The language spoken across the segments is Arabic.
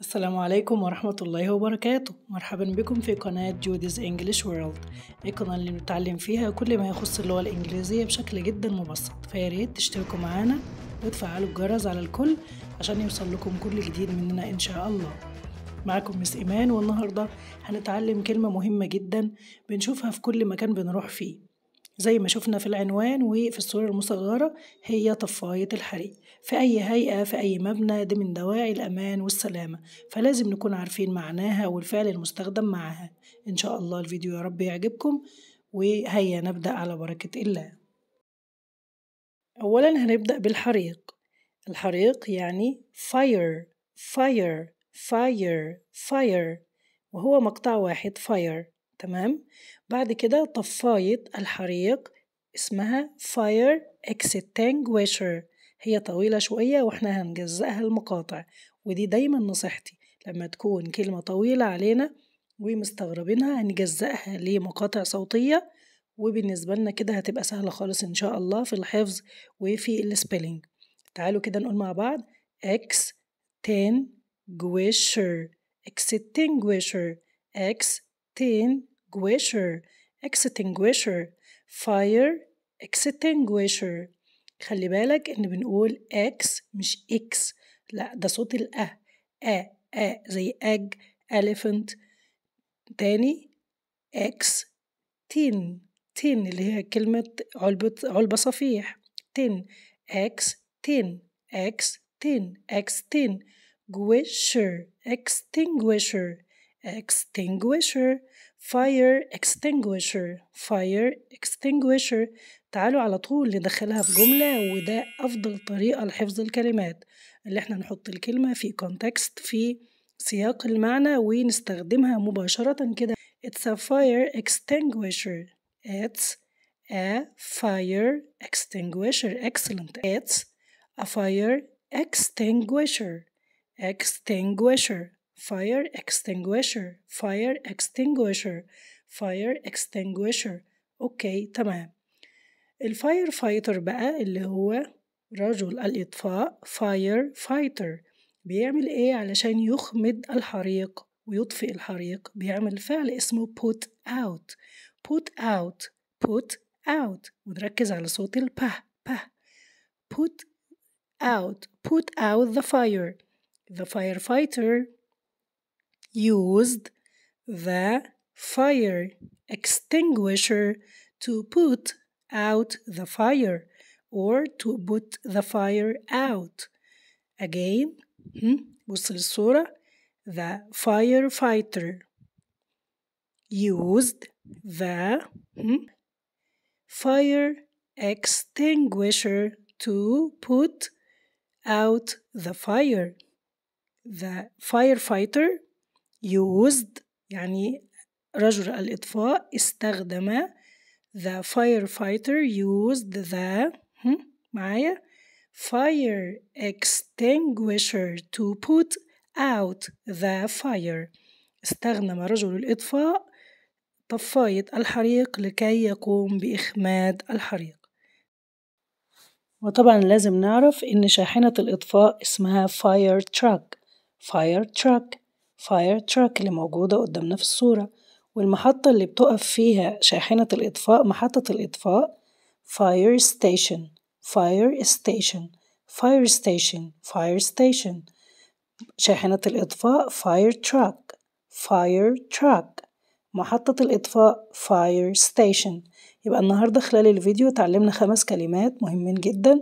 السلام عليكم ورحمة الله وبركاته مرحبا بكم في قناة جوديز انجلش وورلد القناة اللي بنتعلم فيها كل ما يخص اللغة الإنجليزية بشكل جدا مبسط فياريت تشتركوا معانا وتفعلوا الجرس على الكل عشان يوصل لكم كل جديد مننا إن شاء الله معكم مس إيمان والنهاردة هنتعلم كلمة مهمة جدا بنشوفها في كل مكان بنروح فيه زي ما شفنا في العنوان وفي الصورة المصغرة هي طفاية الحريق في أي هيئة في أي مبنى دي من دواعي الأمان والسلامة فلازم نكون عارفين معناها والفعل المستخدم معها إن شاء الله الفيديو يا رب يعجبكم وهيا نبدأ على بركة الله أولا هنبدأ بالحريق الحريق يعني fire fire fire fire وهو مقطع واحد fire تمام بعد كده طفاية الحريق اسمها fire extinguisher هي طويلة شوية واحنا هنجزأها المقاطع ودي دايما نصيحتي لما تكون كلمة طويلة علينا ومستغربينها هنجزأها لمقاطع صوتية وبالنسبة لنا كده هتبقى سهلة خالص إن شاء الله في الحفظ وفي السبيلينج تعالوا كده نقول مع بعض X ten guisher extinguisher X extinguisher extinguisher fire extinguisher خلي بالك ان بنقول اكس مش اكس لا ده صوت الأ أ أ زي أج elephant تاني اكس تين تين اللي هي كلمة علبة علبة صفيح تين اكس تين اكس تين اكس تين جويشر extinguisher extinguisher fire extinguisher fire extinguisher تعالوا على طول ندخلها في جملة وده أفضل طريقة لحفظ الكلمات اللي احنا نحط الكلمة في context في سياق المعنى ونستخدمها مباشرة كده It's a fire extinguisher It's a fire extinguisher Excellent It's a fire extinguisher Extinguisher fire extinguisher fire extinguisher fire extinguisher اوكي تمام الفاير فايتر بقى اللي هو رجل الإطفاء فاير فايتر بيعمل إيه علشان يخمد الحريق ويطفئ الحريق بيعمل فعل اسمه put out put out put out ونركز على صوت ال با با put out put out the fire the firefighter used the fire extinguisher to put out the fire or to put the fire out. Again, hmm, the firefighter used the hmm, fire extinguisher to put out the fire. The firefighter used يعني رجل الإطفاء استخدم the firefighter used the معايا fire extinguisher to put out the fire استخدم رجل الإطفاء طفاية الحريق لكي يقوم بإخماد الحريق وطبعا لازم نعرف إن شاحنة الإطفاء اسمها fire truck fire truck فاير تراك اللي موجودة قدامنا في الصورة والمحطة اللي بتقف فيها شاحنة الإطفاء محطة الإطفاء فاير ستيشن فاير ستيشن فاير ستيشن فاير ستيشن شاحنة الإطفاء فاير تراك فاير تراك محطة الإطفاء فاير ستيشن يبقى النهاردة خلال الفيديو اتعلمنا خمس كلمات مهمين جدا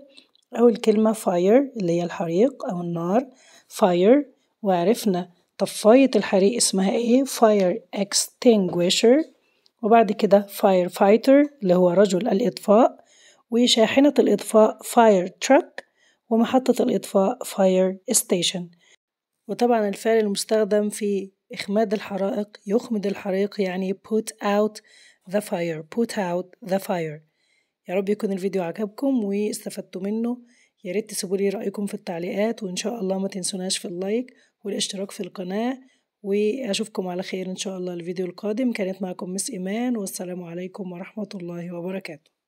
أول كلمة فاير اللي هي الحريق أو النار فاير وعرفنا طفاية الحريق اسمها ايه fire extinguisher وبعد كده فاير فايتر اللي هو رجل الإطفاء وشاحنة الإطفاء fire truck ومحطة الإطفاء fire station وطبعا الفعل المستخدم في إخماد الحرائق يخمد الحريق يعني put out the fire put out the fire يا رب يكون الفيديو عجبكم واستفدتوا منه يا ريت تسيبوا لي رأيكم في التعليقات وإن شاء الله ما تنسوناش في اللايك والاشتراك في القناة وأشوفكم على خير إن شاء الله الفيديو القادم كانت معكم مس إيمان والسلام عليكم ورحمة الله وبركاته